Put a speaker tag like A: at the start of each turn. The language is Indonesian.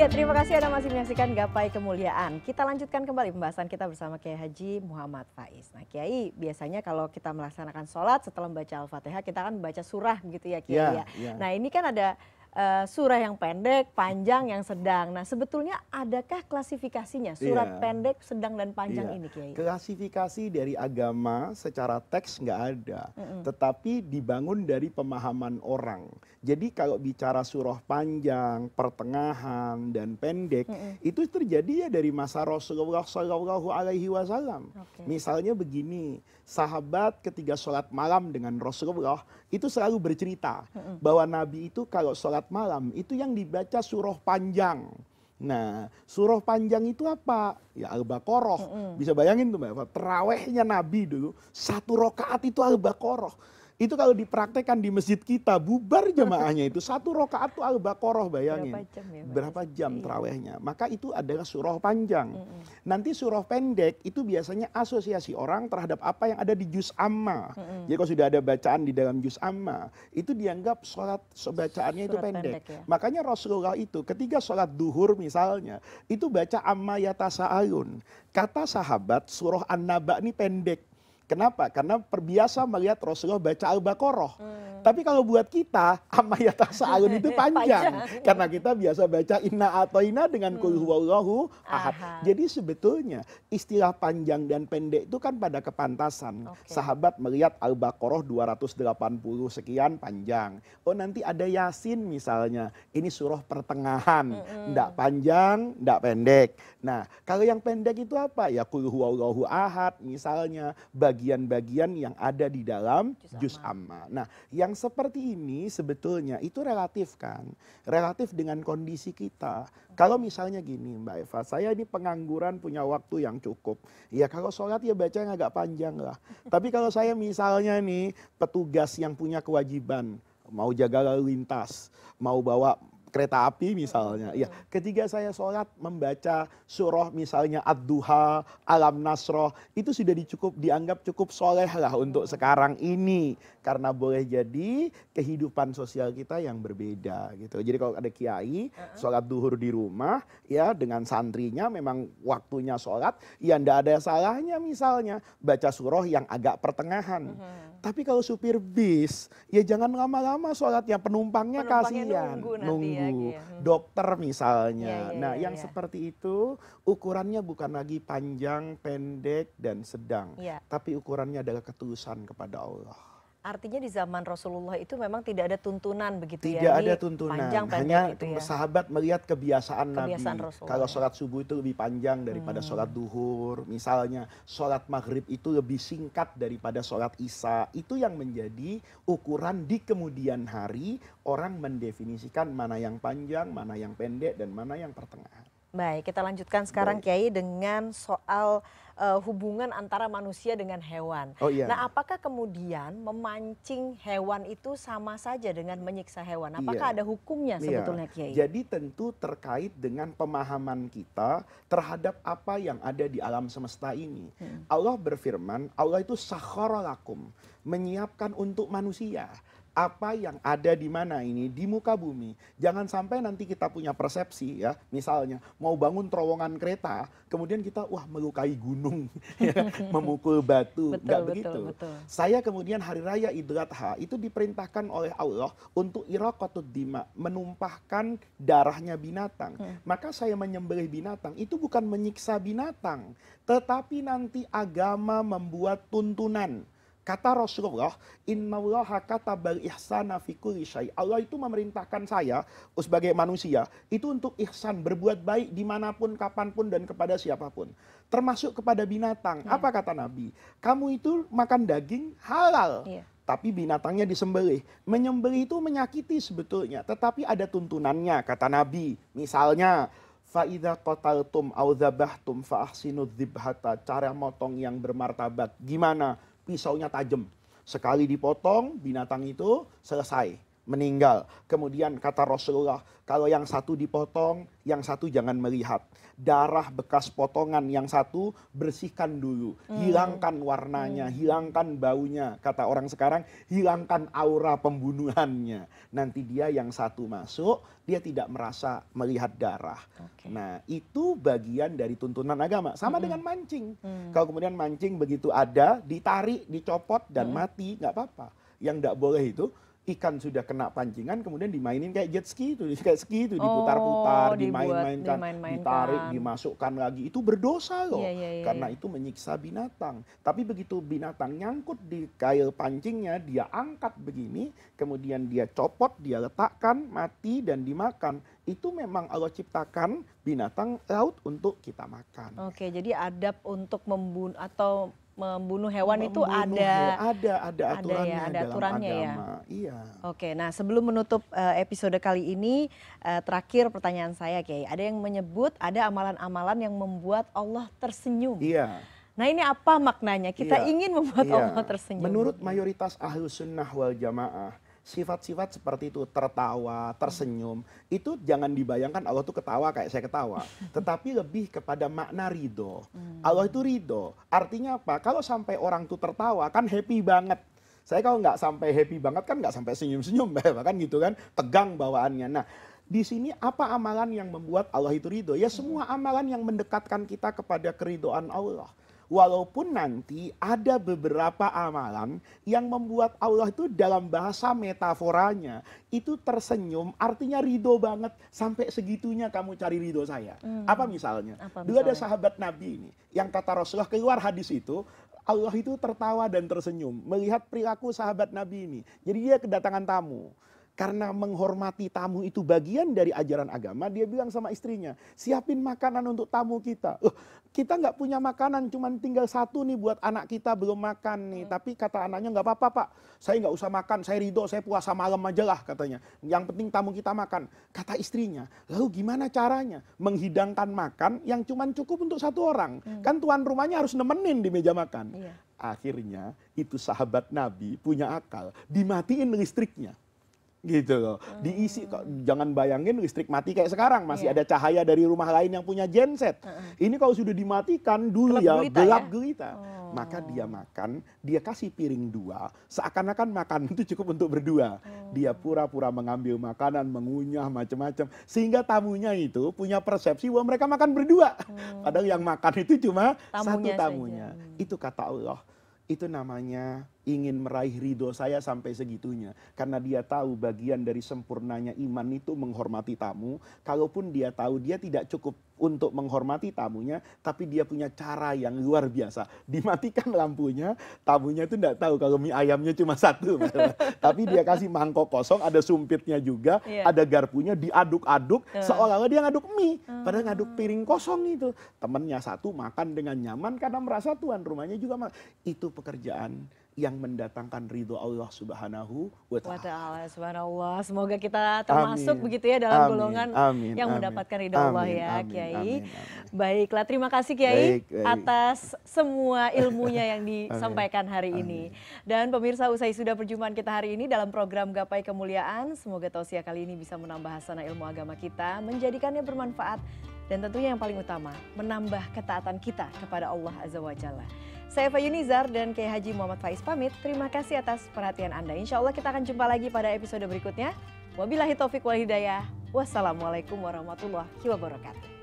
A: Ya, terima kasih Anda masih menyaksikan Gapai Kemuliaan. Kita lanjutkan kembali pembahasan kita bersama Kiai Haji Muhammad Faiz. Nah, Kiai, biasanya kalau kita melaksanakan sholat setelah membaca Al-Fatihah, kita akan membaca surah begitu ya, Kiai. Iya, ya, ya. ya. Nah, ini kan ada uh, surah yang pendek, panjang, yang sedang. Nah, sebetulnya adakah klasifikasinya surat yeah. pendek, sedang dan panjang yeah. ini, Kiai?
B: Klasifikasi dari agama secara teks nggak ada, mm -hmm. tetapi dibangun dari pemahaman orang. Jadi kalau bicara surah panjang, pertengahan dan pendek, mm -hmm. itu terjadi ya dari masa Rasulullah Shallallahu Alaihi Wasallam. Okay. Misalnya begini, sahabat ketika sholat malam dengan Rasulullah itu selalu bercerita bahwa nabi itu kalau sholat malam itu yang dibaca surah panjang nah surah panjang itu apa ya al baqarah bisa bayangin tuh mbak terawehnya nabi dulu satu rokaat itu al baqarah itu kalau dipraktekkan di masjid kita, bubar jamaahnya itu. Satu rokaat itu al-baqarah bayangin. Berapa jam, ya, Berapa jam iya. terawihnya. Maka itu adalah surah panjang. Mm hmm Nanti surah pendek itu biasanya asosiasi orang terhadap apa yang ada di juz amma. Mm hmm Jadi kalau sudah ada bacaan di dalam juz amma, itu dianggap sholat bacaannya itu pendek. pendek ya. Makanya Rasulullah itu ketika sholat duhur misalnya, itu baca amma yata Sa'ayun. Kata sahabat surah An-Naba ini pendek Kenapa? Karena perbiasa melihat Rasulullah baca Al-Baqarah. Hmm. Tapi kalau buat kita, amayat sa'alun itu panjang. panjang. Karena kita biasa baca inna atau inna dengan hmm. kulhuwallahu ahad. Aha. Jadi sebetulnya istilah panjang dan pendek itu kan pada kepantasan. Okay. Sahabat melihat Al-Baqarah 280 sekian panjang. Oh nanti ada Yasin misalnya. Ini surah pertengahan. Hmm. panjang, tidak pendek. Nah kalau yang pendek itu apa? Ya kulhuwallahu ahad misalnya. Bagi bagian bagian yang ada di dalam jus amma. Nah, yang seperti ini sebetulnya itu relatif kan, relatif dengan kondisi kita. Kalau misalnya gini Mbak Eva, saya ini pengangguran punya waktu yang cukup. Ya kalau sholat ya baca yang agak panjang lah. Tapi kalau saya misalnya nih petugas yang punya kewajiban mau jaga lalu lintas, mau bawa kereta api misalnya. Ya, ketika saya sholat membaca surah misalnya Ad-Duha, Alam Nasroh, itu sudah dicukup, dianggap cukup soleh lah untuk hmm. sekarang ini. Karena boleh jadi kehidupan sosial kita yang berbeda gitu. Jadi kalau ada kiai, sholat duhur di rumah ya dengan santrinya memang waktunya sholat, ya ndak ada salahnya misalnya baca surah yang agak pertengahan. Hmm. Tapi kalau supir bis, ya jangan lama-lama sholat ya, penumpangnya, penumpangnya kasihan guru hmm. dokter misalnya iya, iya, nah iya, yang seperti itu ukurannya bukan lagi panjang pendek dan sedang tapi ukurannya adalah ketulusan kepada allah
A: Artinya di zaman Rasulullah itu memang tidak ada tuntunan begitu tidak ya? Tidak ada tuntunan, panjang, hanya itu ya?
B: sahabat melihat kebiasaan, kebiasaan Nabi. Rasulullah. Kalau sholat subuh itu lebih panjang daripada hmm. sholat duhur. Misalnya sholat maghrib itu lebih singkat daripada sholat isya. Itu yang menjadi ukuran di kemudian hari orang mendefinisikan mana yang panjang, mana yang pendek, dan mana yang pertengahan.
A: Baik, kita lanjutkan sekarang Baik. Kiai dengan soal uh, hubungan antara manusia dengan hewan. Oh iya. Nah, apakah kemudian memancing hewan itu sama saja dengan menyiksa hewan? Apakah iya. ada hukumnya iya. sebetulnya iya. Kiai? Jadi
B: tentu terkait dengan pemahaman kita terhadap apa yang ada di alam semesta ini. Hmm. Allah berfirman, Allah itu lakum, menyiapkan untuk manusia apa yang ada di mana ini di muka bumi. Jangan sampai nanti kita punya persepsi ya, misalnya mau bangun terowongan kereta, kemudian kita wah melukai gunung, ya, memukul batu, betul, nggak begitu. Betul. Saya kemudian hari raya Idul Adha itu diperintahkan oleh Allah untuk iraqatud dima, menumpahkan darahnya binatang. Hmm. Maka saya menyembelih binatang itu bukan menyiksa binatang, tetapi nanti agama membuat tuntunan Kata Rasulullah, innallaha katabal ihsana fi kulli syai. Allah itu memerintahkan saya sebagai manusia itu untuk ihsan, berbuat baik dimanapun, kapanpun dan kepada siapapun. Termasuk kepada binatang. Hmm. Apa kata Nabi? Kamu itu makan daging halal. Yeah. Tapi binatangnya disembelih. Menyembelih itu menyakiti sebetulnya. Tetapi ada tuntunannya, kata Nabi. Misalnya, Fa'idha qataltum au zabahtum fa'ahsinu dhibhata. Cara motong yang bermartabat. Gimana? pisaunya tajam. Sekali dipotong binatang itu selesai meninggal. Kemudian kata Rasulullah, kalau yang satu dipotong, yang satu jangan melihat. Darah bekas potongan yang satu bersihkan dulu, hmm. hilangkan warnanya, hmm. hilangkan baunya. Kata orang sekarang, hilangkan aura pembunuhannya. Nanti dia yang satu masuk, dia tidak merasa melihat darah. Okay. Nah, itu bagian dari tuntunan agama. Sama hmm. dengan mancing. Hmm. Kalau kemudian mancing begitu ada, ditarik, dicopot dan hmm. mati, nggak apa-apa. Yang tidak boleh itu ikan sudah kena pancingan kemudian dimainin kayak jet ski itu kayak ski itu diputar-putar oh, dimain-mainkan ditarik dimasukkan lagi itu berdosa loh yeah, yeah, iya, karena yeah. itu menyiksa binatang tapi begitu binatang nyangkut di kail pancingnya dia angkat begini kemudian dia copot dia letakkan mati dan dimakan itu memang Allah ciptakan binatang laut untuk kita makan.
A: Oke, jadi adab untuk membunuh atau membunuh hewan membunuh, itu ada
B: ada ada ya, aturannya, ada ya, ada aturannya dalam agama. ya. Iya.
A: Oke, nah sebelum menutup uh, episode kali ini uh, terakhir pertanyaan saya Kiai, ada yang menyebut ada amalan-amalan yang membuat Allah tersenyum. Iya. Nah ini apa maknanya? Kita iya. ingin membuat iya. Allah tersenyum. Menurut
B: mayoritas ahlu sunnah wal jamaah, sifat-sifat seperti itu tertawa, tersenyum, itu jangan dibayangkan Allah itu ketawa kayak saya ketawa, tetapi lebih kepada makna ridho. Hmm. Allah itu ridho, artinya apa? Kalau sampai orang itu tertawa kan happy banget. Saya kalau nggak sampai happy banget kan nggak sampai senyum-senyum, bahkan gitu kan, tegang bawaannya. Nah, di sini apa amalan yang membuat Allah itu ridho? Ya semua amalan yang mendekatkan kita kepada keridoan Allah walaupun nanti ada beberapa amalan yang membuat Allah itu dalam bahasa metaforanya itu tersenyum artinya ridho banget sampai segitunya kamu cari ridho saya hmm. apa misalnya apa dulu ada sahabat Nabi ini yang kata Rasulullah keluar hadis itu Allah itu tertawa dan tersenyum melihat perilaku sahabat Nabi ini jadi dia kedatangan tamu karena menghormati tamu itu bagian dari ajaran agama, dia bilang sama istrinya, siapin makanan untuk tamu kita. Uh, kita nggak punya makanan, cuman tinggal satu nih buat anak kita belum makan nih. Hmm. Tapi kata anaknya nggak apa-apa pak, saya nggak usah makan, saya ridho, saya puasa malam aja lah katanya. Yang penting tamu kita makan. Kata istrinya, lalu gimana caranya menghidangkan makan yang cuman cukup untuk satu orang? Hmm. Kan tuan rumahnya harus nemenin di meja makan. Iya. Akhirnya itu sahabat Nabi punya akal, dimatiin listriknya gitu loh diisi kok hmm. jangan bayangin listrik mati kayak sekarang masih yeah. ada cahaya dari rumah lain yang punya genset uh ini kalau sudah dimatikan dulu gelap ya gelita gelap ya? gelita oh. maka dia makan dia kasih piring dua seakan-akan makan itu cukup untuk berdua oh. dia pura-pura mengambil makanan mengunyah macam-macam sehingga tamunya itu punya persepsi bahwa mereka makan berdua oh. padahal yang makan itu cuma tamunya satu tamunya saja. itu kata Allah itu namanya ingin meraih ridho saya sampai segitunya. Karena dia tahu bagian dari sempurnanya iman itu menghormati tamu. Kalaupun dia tahu dia tidak cukup untuk menghormati tamunya, tapi dia punya cara yang luar biasa. Dimatikan lampunya, tamunya itu tidak tahu kalau mie ayamnya cuma satu. tapi dia kasih mangkok kosong, ada sumpitnya juga, yeah. ada garpunya, diaduk-aduk, Yeah. seolah-olah dia ngaduk mie. Ah. Padahal ngaduk piring kosong itu. Temennya satu makan dengan nyaman karena merasa tuan rumahnya juga. Itu pekerjaan yang mendatangkan ridho Allah Subhanahu wa
A: taala. Subhanallah. Semoga kita termasuk amin. begitu ya dalam amin. golongan amin. yang amin. mendapatkan ridho Allah ya, amin. Kiai. Amin. Amin. Baiklah, terima kasih Kiai baik, baik. atas semua ilmunya yang disampaikan hari amin. ini. Dan pemirsa usai sudah perjumpaan kita hari ini dalam program Gapai Kemuliaan, semoga tausiah kali ini bisa menambah hasanah ilmu agama kita, menjadikannya bermanfaat dan tentunya yang paling utama menambah ketaatan kita kepada Allah Azza wa Jalla. Saya Yunizar dan Kiai Haji Muhammad Faiz pamit. Terima kasih atas perhatian Anda. Insya Allah kita akan jumpa lagi pada episode berikutnya. Wabillahi taufik wal hidayah. Wassalamualaikum warahmatullahi wabarakatuh.